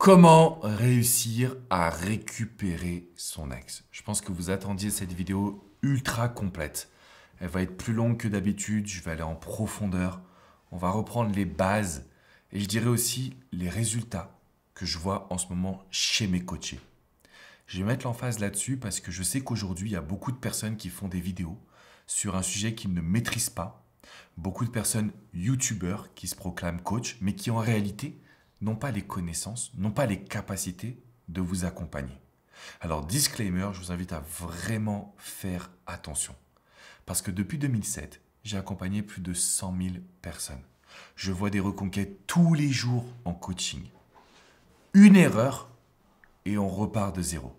Comment réussir à récupérer son ex Je pense que vous attendiez cette vidéo ultra complète. Elle va être plus longue que d'habitude, je vais aller en profondeur. On va reprendre les bases et je dirais aussi les résultats que je vois en ce moment chez mes coachés. Je vais mettre l'emphase là-dessus parce que je sais qu'aujourd'hui, il y a beaucoup de personnes qui font des vidéos sur un sujet qu'ils ne maîtrisent pas. Beaucoup de personnes youtubeurs qui se proclament coach, mais qui en réalité n'ont pas les connaissances, n'ont pas les capacités de vous accompagner. Alors, disclaimer, je vous invite à vraiment faire attention. Parce que depuis 2007, j'ai accompagné plus de 100 000 personnes. Je vois des reconquêtes tous les jours en coaching. Une erreur et on repart de zéro.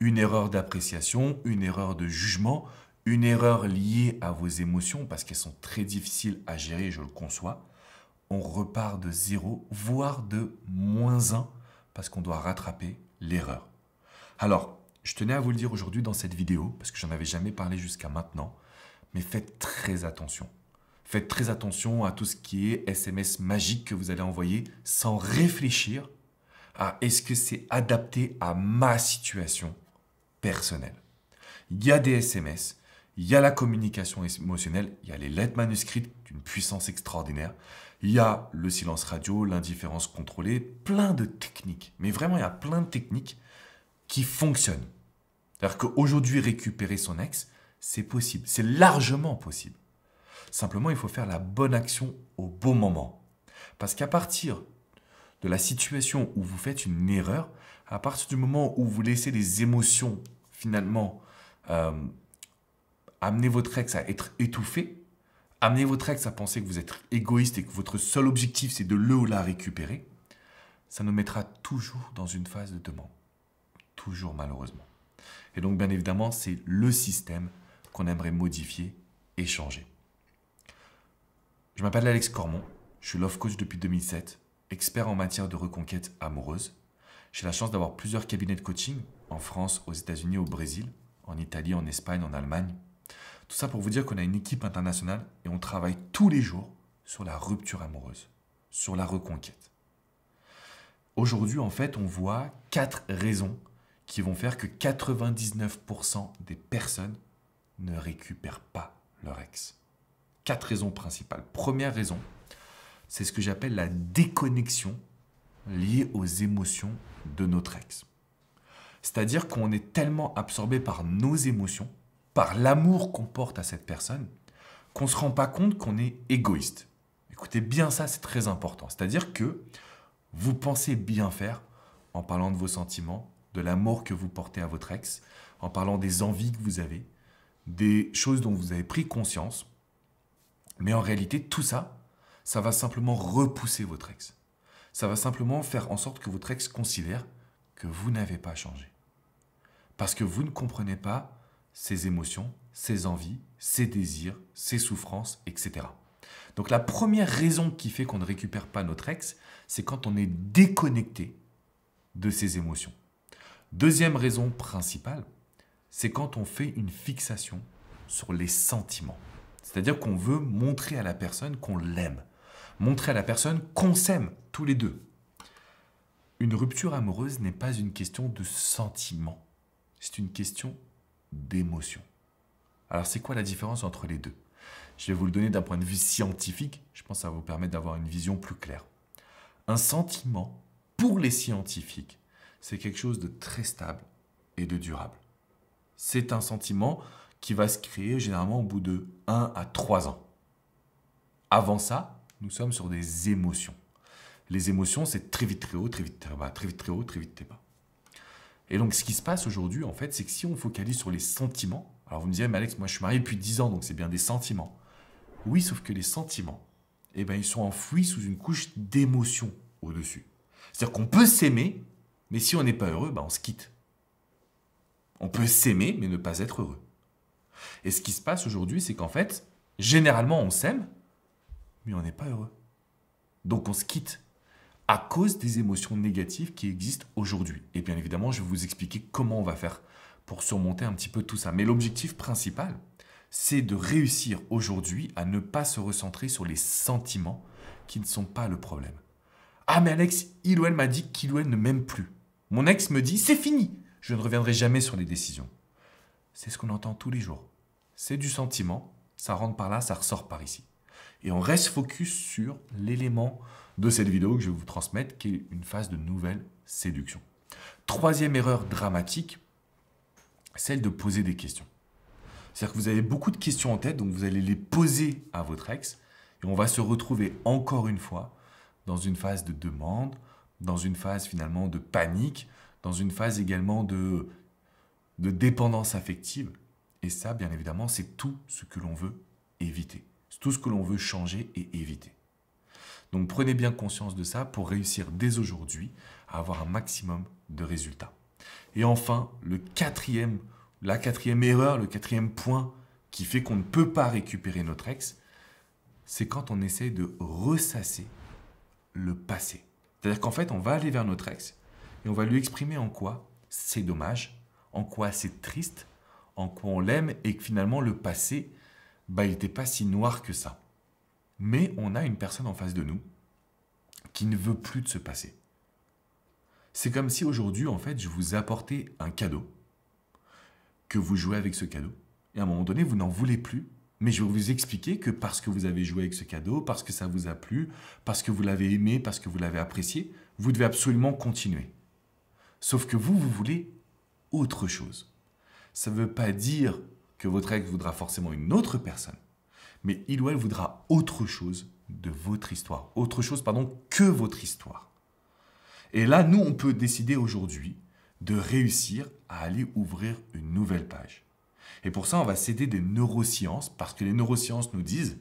Une erreur d'appréciation, une erreur de jugement, une erreur liée à vos émotions parce qu'elles sont très difficiles à gérer, je le conçois on repart de zéro, voire de moins un, parce qu'on doit rattraper l'erreur. Alors, je tenais à vous le dire aujourd'hui dans cette vidéo, parce que j'en avais jamais parlé jusqu'à maintenant, mais faites très attention. Faites très attention à tout ce qui est SMS magique que vous allez envoyer sans réfléchir à est-ce que c'est adapté à ma situation personnelle. Il y a des SMS, il y a la communication émotionnelle, il y a les lettres manuscrites d'une puissance extraordinaire, il y a le silence radio, l'indifférence contrôlée, plein de techniques. Mais vraiment, il y a plein de techniques qui fonctionnent. C'est-à-dire qu'aujourd'hui, récupérer son ex, c'est possible. C'est largement possible. Simplement, il faut faire la bonne action au bon moment. Parce qu'à partir de la situation où vous faites une erreur, à partir du moment où vous laissez les émotions finalement euh, amener votre ex à être étouffé, amener votre ex à penser que vous êtes égoïste et que votre seul objectif c'est de le ou la récupérer, ça nous mettra toujours dans une phase de demande. Toujours malheureusement. Et donc bien évidemment, c'est le système qu'on aimerait modifier et changer. Je m'appelle Alex Cormont. je suis love coach depuis 2007, expert en matière de reconquête amoureuse. J'ai la chance d'avoir plusieurs cabinets de coaching en France, aux États-Unis, au Brésil, en Italie, en Espagne, en Allemagne tout ça pour vous dire qu'on a une équipe internationale et on travaille tous les jours sur la rupture amoureuse, sur la reconquête. Aujourd'hui, en fait, on voit quatre raisons qui vont faire que 99% des personnes ne récupèrent pas leur ex. Quatre raisons principales. Première raison, c'est ce que j'appelle la déconnexion liée aux émotions de notre ex. C'est-à-dire qu'on est tellement absorbé par nos émotions par l'amour qu'on porte à cette personne, qu'on ne se rend pas compte qu'on est égoïste. Écoutez bien ça, c'est très important. C'est-à-dire que vous pensez bien faire en parlant de vos sentiments, de l'amour que vous portez à votre ex, en parlant des envies que vous avez, des choses dont vous avez pris conscience. Mais en réalité, tout ça, ça va simplement repousser votre ex. Ça va simplement faire en sorte que votre ex considère que vous n'avez pas changé. Parce que vous ne comprenez pas ses émotions, ses envies, ses désirs, ses souffrances, etc. Donc la première raison qui fait qu'on ne récupère pas notre ex, c'est quand on est déconnecté de ses émotions. Deuxième raison principale, c'est quand on fait une fixation sur les sentiments. C'est-à-dire qu'on veut montrer à la personne qu'on l'aime, montrer à la personne qu'on s'aime tous les deux. Une rupture amoureuse n'est pas une question de sentiment, c'est une question d'émotion. Alors c'est quoi la différence entre les deux Je vais vous le donner d'un point de vue scientifique, je pense que ça va vous permettre d'avoir une vision plus claire. Un sentiment, pour les scientifiques, c'est quelque chose de très stable et de durable. C'est un sentiment qui va se créer généralement au bout de 1 à 3 ans. Avant ça, nous sommes sur des émotions. Les émotions, c'est très vite très haut, très vite très bas, très vite très haut, très vite très bas. Et donc, ce qui se passe aujourd'hui, en fait, c'est que si on focalise sur les sentiments, alors vous me direz, mais Alex, moi je suis marié depuis 10 ans, donc c'est bien des sentiments. Oui, sauf que les sentiments, eh ben, ils sont enfouis sous une couche d'émotion au-dessus. C'est-à-dire qu'on peut s'aimer, mais si on n'est pas heureux, ben, on se quitte. On peut s'aimer, mais ne pas être heureux. Et ce qui se passe aujourd'hui, c'est qu'en fait, généralement, on s'aime, mais on n'est pas heureux. Donc on se quitte à cause des émotions négatives qui existent aujourd'hui. Et bien évidemment, je vais vous expliquer comment on va faire pour surmonter un petit peu tout ça. Mais l'objectif principal, c'est de réussir aujourd'hui à ne pas se recentrer sur les sentiments qui ne sont pas le problème. Ah mais Alex, il ou elle m'a dit qu'il ne m'aime plus. Mon ex me dit c'est fini, je ne reviendrai jamais sur les décisions. C'est ce qu'on entend tous les jours. C'est du sentiment, ça rentre par là, ça ressort par ici. Et on reste focus sur l'élément de cette vidéo que je vais vous transmettre, qui est une phase de nouvelle séduction. Troisième erreur dramatique, celle de poser des questions. C'est-à-dire que vous avez beaucoup de questions en tête, donc vous allez les poser à votre ex, et on va se retrouver encore une fois dans une phase de demande, dans une phase finalement de panique, dans une phase également de, de dépendance affective. Et ça, bien évidemment, c'est tout ce que l'on veut éviter. C'est tout ce que l'on veut changer et éviter. Donc prenez bien conscience de ça pour réussir dès aujourd'hui à avoir un maximum de résultats. Et enfin, le quatrième, la quatrième erreur, le quatrième point qui fait qu'on ne peut pas récupérer notre ex, c'est quand on essaie de ressasser le passé. C'est-à-dire qu'en fait, on va aller vers notre ex et on va lui exprimer en quoi c'est dommage, en quoi c'est triste, en quoi on l'aime et que finalement le passé, bah, il n'était pas si noir que ça mais on a une personne en face de nous qui ne veut plus de ce passé. C'est comme si aujourd'hui, en fait, je vous apportais un cadeau, que vous jouez avec ce cadeau, et à un moment donné, vous n'en voulez plus, mais je vais vous expliquer que parce que vous avez joué avec ce cadeau, parce que ça vous a plu, parce que vous l'avez aimé, parce que vous l'avez apprécié, vous devez absolument continuer. Sauf que vous, vous voulez autre chose. Ça ne veut pas dire que votre ex voudra forcément une autre personne mais il ou elle voudra autre chose de votre histoire, autre chose, pardon, que votre histoire. Et là, nous, on peut décider aujourd'hui de réussir à aller ouvrir une nouvelle page. Et pour ça, on va s'aider des neurosciences, parce que les neurosciences nous disent,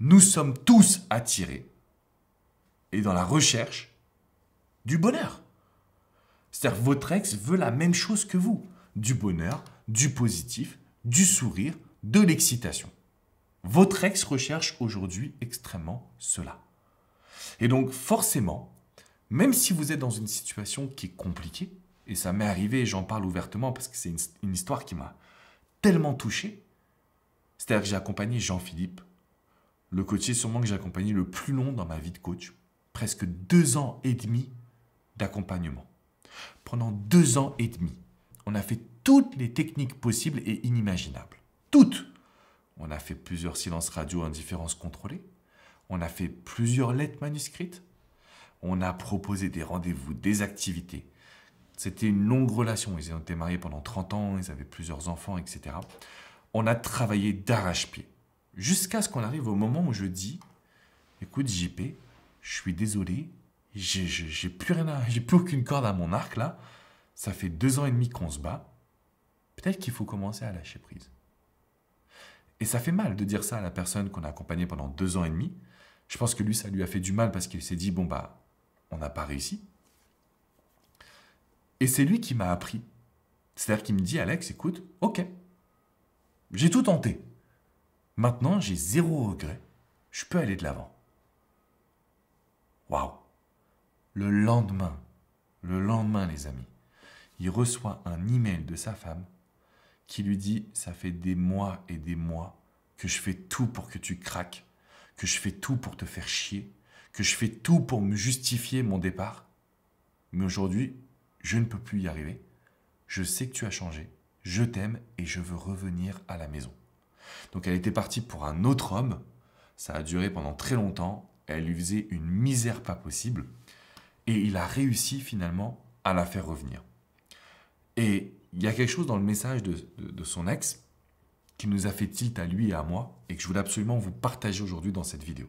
nous sommes tous attirés et dans la recherche du bonheur. C'est-à-dire, votre ex veut la même chose que vous, du bonheur, du positif, du sourire, de l'excitation. Votre ex recherche aujourd'hui extrêmement cela. Et donc forcément, même si vous êtes dans une situation qui est compliquée, et ça m'est arrivé, j'en parle ouvertement parce que c'est une, histoire qui m'a tellement touché, c'est-à-dire que j'ai accompagné Jean-Philippe, le coaché sûrement que j'ai accompagné le plus long dans ma vie de coach, presque deux ans et demi d'accompagnement. Pendant deux ans et demi, on a fait toutes les techniques possibles et inimaginables. Toutes on a fait plusieurs silences radio indifférences contrôlées. On a fait plusieurs lettres manuscrites. On a proposé des rendez-vous, des activités. C'était une longue relation. Ils ont été mariés pendant 30 ans, ils avaient plusieurs enfants, etc. On a travaillé d'arrache-pied. Jusqu'à ce qu'on arrive au moment où je dis Écoute, JP, je suis désolé, j'ai plus rien à, j'ai plus aucune corde à mon arc là. Ça fait deux ans et demi qu'on se bat. Peut-être qu'il faut commencer à lâcher prise. Et ça fait mal de dire ça à la personne qu'on a accompagnée pendant deux ans et demi. Je pense que lui, ça lui a fait du mal parce qu'il s'est dit, bon, bah, on n'a pas réussi. Et c'est lui qui m'a appris. C'est-à-dire qu'il me dit, Alex, écoute, ok, j'ai tout tenté. Maintenant, j'ai zéro regret. Je peux aller de l'avant. Waouh Le lendemain, le lendemain, les amis, il reçoit un email de sa femme qui lui dit Ça fait des mois et des mois que je fais tout pour que tu craques, que je fais tout pour te faire chier, que je fais tout pour me justifier mon départ. Mais aujourd'hui, je ne peux plus y arriver. Je sais que tu as changé. Je t'aime et je veux revenir à la maison. Donc elle était partie pour un autre homme. Ça a duré pendant très longtemps. Elle lui faisait une misère pas possible. Et il a réussi finalement à la faire revenir. Et il y a quelque chose dans le message de, son ex qui nous a fait tilt à lui et à moi et que je voulais absolument vous partager aujourd'hui dans cette vidéo.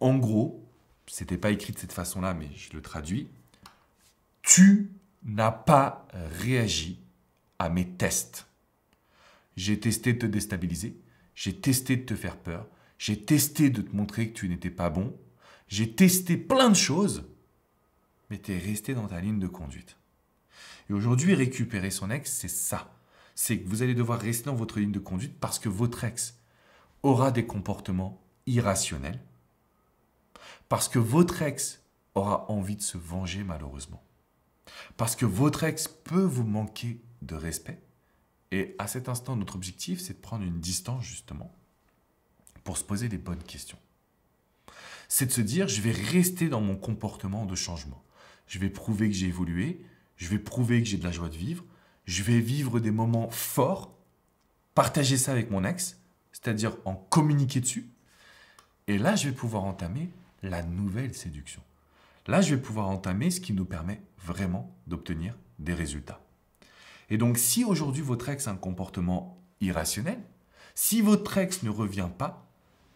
En gros, c'était pas écrit de cette façon-là, mais je le traduis. Tu n'as pas réagi à mes tests. J'ai testé de te déstabiliser, j'ai testé de te faire peur, j'ai testé de te montrer que tu n'étais pas bon, j'ai testé plein de choses, mais tu es resté dans ta ligne de conduite. Et aujourd'hui, récupérer son ex, c'est ça. C'est que vous allez devoir rester dans votre ligne de conduite parce que votre ex aura des comportements irrationnels, parce que votre ex aura envie de se venger malheureusement, parce que votre ex peut vous manquer de respect. Et à cet instant, notre objectif, c'est de prendre une distance justement pour se poser les bonnes questions. C'est de se dire, je vais rester dans mon comportement de changement. Je vais prouver que j'ai évolué, je vais prouver que j'ai de la joie de vivre, je vais vivre des moments forts, partager ça avec mon ex, c'est-à-dire en communiquer dessus, et là je vais pouvoir entamer la nouvelle séduction. Là je vais pouvoir entamer ce qui nous permet vraiment d'obtenir des résultats. Et donc si aujourd'hui votre ex a un comportement irrationnel, si votre ex ne revient pas,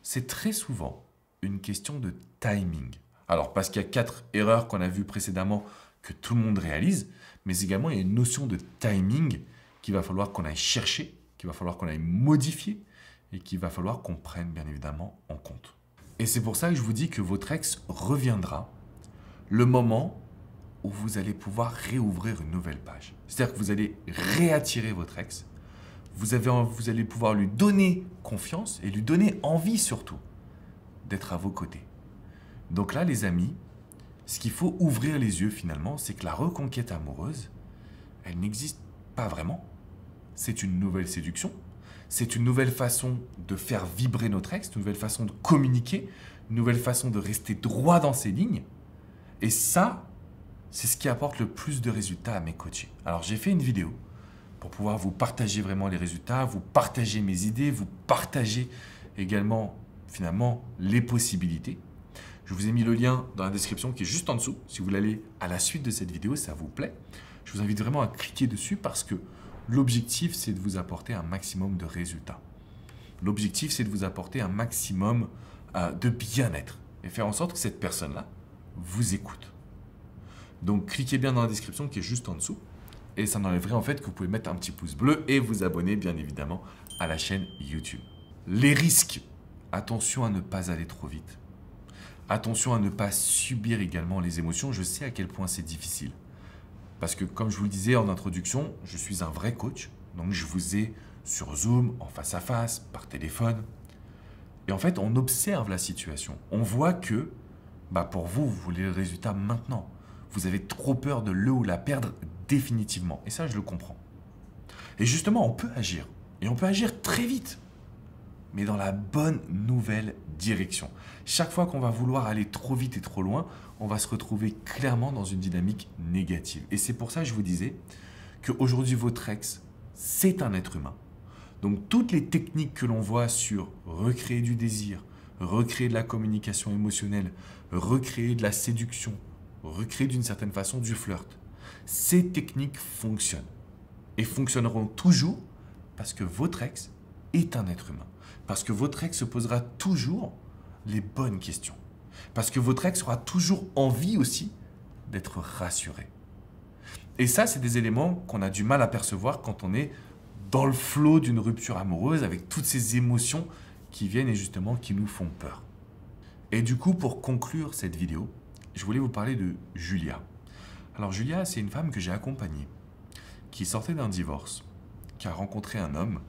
c'est très souvent une question de timing. Alors parce qu'il y a quatre erreurs qu'on a vues précédemment que tout le monde réalise, mais également il y a une notion de timing qu'il va falloir qu'on aille chercher, qu'il va falloir qu'on aille modifier et qu'il va falloir qu'on prenne bien évidemment en compte. Et c'est pour ça que je vous dis que votre ex reviendra le moment où vous allez pouvoir réouvrir une nouvelle page. C'est-à-dire que vous allez réattirer votre ex, vous, avez, vous allez pouvoir lui donner confiance et lui donner envie surtout d'être à vos côtés. Donc là, les amis, ce qu'il faut ouvrir les yeux finalement, c'est que la reconquête amoureuse, elle n'existe pas vraiment. C'est une nouvelle séduction, c'est une nouvelle façon de faire vibrer notre ex, une nouvelle façon de communiquer, une nouvelle façon de rester droit dans ses lignes. Et ça, c'est ce qui apporte le plus de résultats à mes coachés. Alors j'ai fait une vidéo pour pouvoir vous partager vraiment les résultats, vous partager mes idées, vous partager également finalement les possibilités. Je vous ai mis le lien dans la description qui est juste en dessous. Si vous l'allez à la suite de cette vidéo, ça vous plaît, je vous invite vraiment à cliquer dessus parce que l'objectif, c'est de vous apporter un maximum de résultats. L'objectif, c'est de vous apporter un maximum euh, de bien-être et faire en sorte que cette personne-là vous écoute. Donc cliquez bien dans la description qui est juste en dessous et ça n'enlèverait en fait que vous pouvez mettre un petit pouce bleu et vous abonner bien évidemment à la chaîne YouTube. Les risques. Attention à ne pas aller trop vite. Attention à ne pas subir également les émotions, je sais à quel point c'est difficile. Parce que comme je vous le disais en introduction, je suis un vrai coach, donc je vous ai sur Zoom, en face à face, par téléphone. Et en fait, on observe la situation. On voit que, bah pour vous, vous voulez le résultat maintenant. Vous avez trop peur de le ou la perdre définitivement. Et ça, je le comprends. Et justement, on peut agir. Et on peut agir très vite mais dans la bonne nouvelle direction. Chaque fois qu'on va vouloir aller trop vite et trop loin, on va se retrouver clairement dans une dynamique négative. Et c'est pour ça que je vous disais qu'aujourd'hui, votre ex, c'est un être humain. Donc toutes les techniques que l'on voit sur recréer du désir, recréer de la communication émotionnelle, recréer de la séduction, recréer d'une certaine façon du flirt, ces techniques fonctionnent et fonctionneront toujours parce que votre ex est un être humain. Parce que votre ex se posera toujours les bonnes questions. Parce que votre ex aura toujours envie aussi d'être rassuré. Et ça, c'est des éléments qu'on a du mal à percevoir quand on est dans le flot d'une rupture amoureuse, avec toutes ces émotions qui viennent et justement qui nous font peur. Et du coup, pour conclure cette vidéo, je voulais vous parler de Julia. Alors Julia, c'est une femme que j'ai accompagnée, qui sortait d'un divorce, qui a rencontré un homme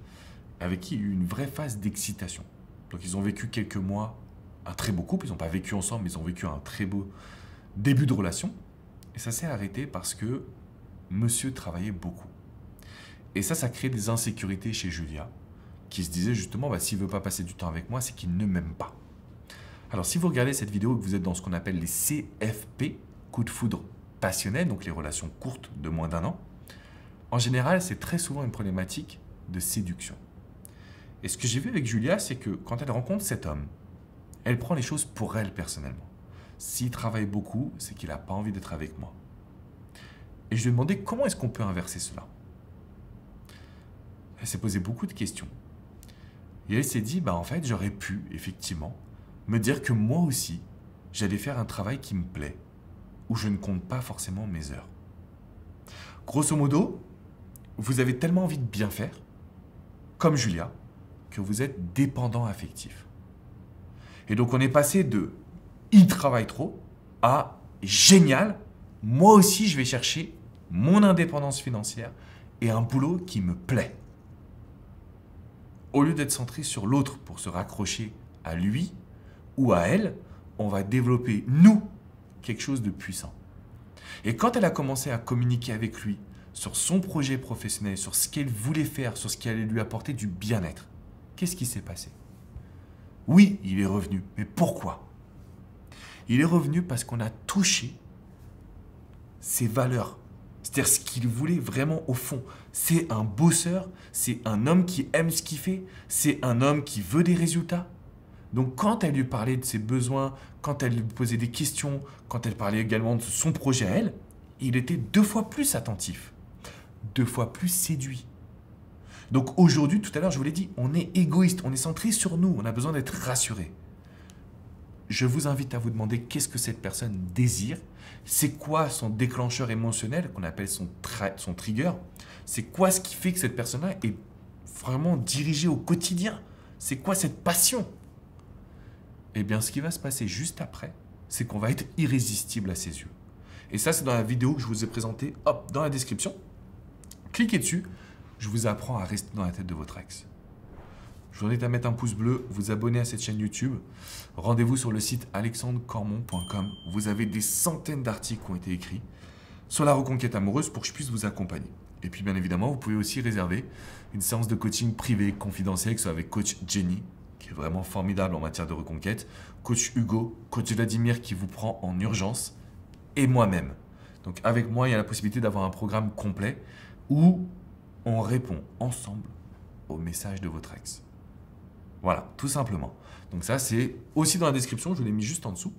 avec qui il y a eu une vraie phase d'excitation. Donc ils ont vécu quelques mois, un très beau couple, ils n'ont pas vécu ensemble, mais ils ont vécu un très beau début de relation. Et ça s'est arrêté parce que monsieur travaillait beaucoup. Et ça, ça crée des insécurités chez Julia, qui se disait justement, bah, s'il veut pas passer du temps avec moi, c'est qu'il ne m'aime pas. Alors si vous regardez cette vidéo et que vous êtes dans ce qu'on appelle les CFP, coup de foudre passionnel, donc les relations courtes de moins d'un an, en général, c'est très souvent une problématique de séduction. Et ce que j'ai vu avec Julia, c'est que quand elle rencontre cet homme, elle prend les choses pour elle personnellement. S'il travaille beaucoup, c'est qu'il n'a pas envie d'être avec moi. Et je lui ai demandé comment est-ce qu'on peut inverser cela. Elle s'est posé beaucoup de questions. Et elle s'est dit, bah en fait, j'aurais pu, effectivement, me dire que moi aussi, j'allais faire un travail qui me plaît, où je ne compte pas forcément mes heures. Grosso modo, vous avez tellement envie de bien faire, comme Julia, que vous êtes dépendant affectif. Et donc on est passé de il travaille trop à génial, moi aussi je vais chercher mon indépendance financière et un boulot qui me plaît. Au lieu d'être centré sur l'autre pour se raccrocher à lui ou à elle, on va développer, nous, quelque chose de puissant. Et quand elle a commencé à communiquer avec lui sur son projet professionnel, sur ce qu'elle voulait faire, sur ce qui allait lui apporter du bien-être, Qu'est-ce qui s'est passé Oui, il est revenu, mais pourquoi Il est revenu parce qu'on a touché ses valeurs. C'est-à-dire ce qu'il voulait vraiment au fond. C'est un bosseur, c'est un homme qui aime ce qu'il fait, c'est un homme qui veut des résultats. Donc quand elle lui parlait de ses besoins, quand elle lui posait des questions, quand elle parlait également de son projet à elle, il était deux fois plus attentif, deux fois plus séduit. Donc aujourd'hui, tout à l'heure, je vous l'ai dit, on est égoïste, on est centré sur nous, on a besoin d'être rassuré. Je vous invite à vous demander qu'est-ce que cette personne désire, c'est quoi son déclencheur émotionnel, qu'on appelle son, son trigger, c'est quoi ce qui fait que cette personne-là est vraiment dirigée au quotidien, c'est quoi cette passion. Eh bien, ce qui va se passer juste après, c'est qu'on va être irrésistible à ses yeux. Et ça, c'est dans la vidéo que je vous ai présentée, hop, dans la description. Cliquez dessus, je vous apprends à rester dans la tête de votre ex. Je vous invite à mettre un pouce bleu, vous abonner à cette chaîne YouTube. Rendez-vous sur le site alexandrecormon.com. Vous avez des centaines d'articles qui ont été écrits sur la reconquête amoureuse pour que je puisse vous accompagner. Et puis, bien évidemment, vous pouvez aussi réserver une séance de coaching privée, confidentiel, que ce soit avec coach Jenny, qui est vraiment formidable en matière de reconquête, coach Hugo, coach Vladimir, qui vous prend en urgence, et moi-même. Donc, avec moi, il y a la possibilité d'avoir un programme complet où on répond ensemble au message de votre ex. Voilà, tout simplement. Donc ça, c'est aussi dans la description, je l'ai mis juste en dessous.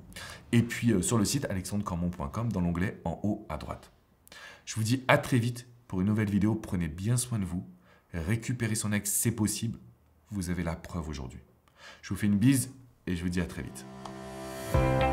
Et puis euh, sur le site alexandrecormon.com dans l'onglet en haut à droite. Je vous dis à très vite pour une nouvelle vidéo. Prenez bien soin de vous. Récupérer son ex, c'est possible. Vous avez la preuve aujourd'hui. Je vous fais une bise et je vous dis à très vite.